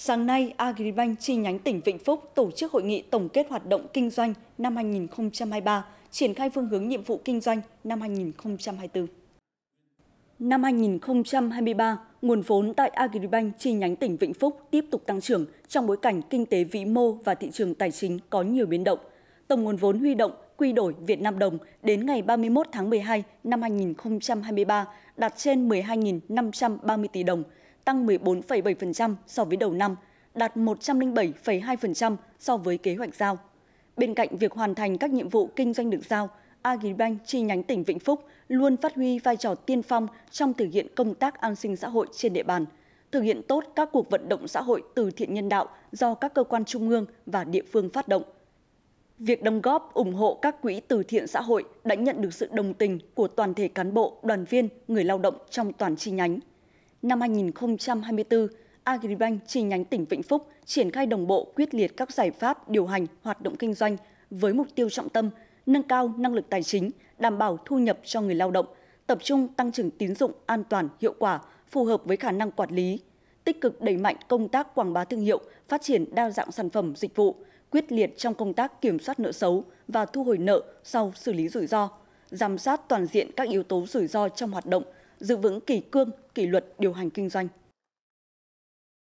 Sáng nay, Agribank chi nhánh tỉnh Vĩnh Phúc tổ chức hội nghị tổng kết hoạt động kinh doanh năm 2023, triển khai phương hướng nhiệm vụ kinh doanh năm 2024. Năm 2023, nguồn vốn tại Agribank chi nhánh tỉnh Vĩnh Phúc tiếp tục tăng trưởng trong bối cảnh kinh tế vĩ mô và thị trường tài chính có nhiều biến động. Tổng nguồn vốn huy động quy đổi Việt Nam đồng đến ngày 31 tháng 12 năm 2023 đạt trên 12.530 tỷ đồng, tăng 14,7% so với đầu năm, đạt 107,2% so với kế hoạch giao. Bên cạnh việc hoàn thành các nhiệm vụ kinh doanh được giao, Agribank chi nhánh tỉnh Vĩnh Phúc luôn phát huy vai trò tiên phong trong thực hiện công tác an sinh xã hội trên địa bàn, thực hiện tốt các cuộc vận động xã hội từ thiện nhân đạo do các cơ quan trung ương và địa phương phát động. Việc đóng góp, ủng hộ các quỹ từ thiện xã hội đã nhận được sự đồng tình của toàn thể cán bộ, đoàn viên, người lao động trong toàn chi nhánh năm 2024, Agribank chi nhánh tỉnh Vĩnh Phúc triển khai đồng bộ quyết liệt các giải pháp điều hành hoạt động kinh doanh với mục tiêu trọng tâm nâng cao năng lực tài chính, đảm bảo thu nhập cho người lao động, tập trung tăng trưởng tín dụng an toàn, hiệu quả, phù hợp với khả năng quản lý, tích cực đẩy mạnh công tác quảng bá thương hiệu, phát triển đa dạng sản phẩm dịch vụ, quyết liệt trong công tác kiểm soát nợ xấu và thu hồi nợ sau xử lý rủi ro, giám sát toàn diện các yếu tố rủi ro trong hoạt động, giữ vững kỷ cương, kỷ luật điều hành kinh doanh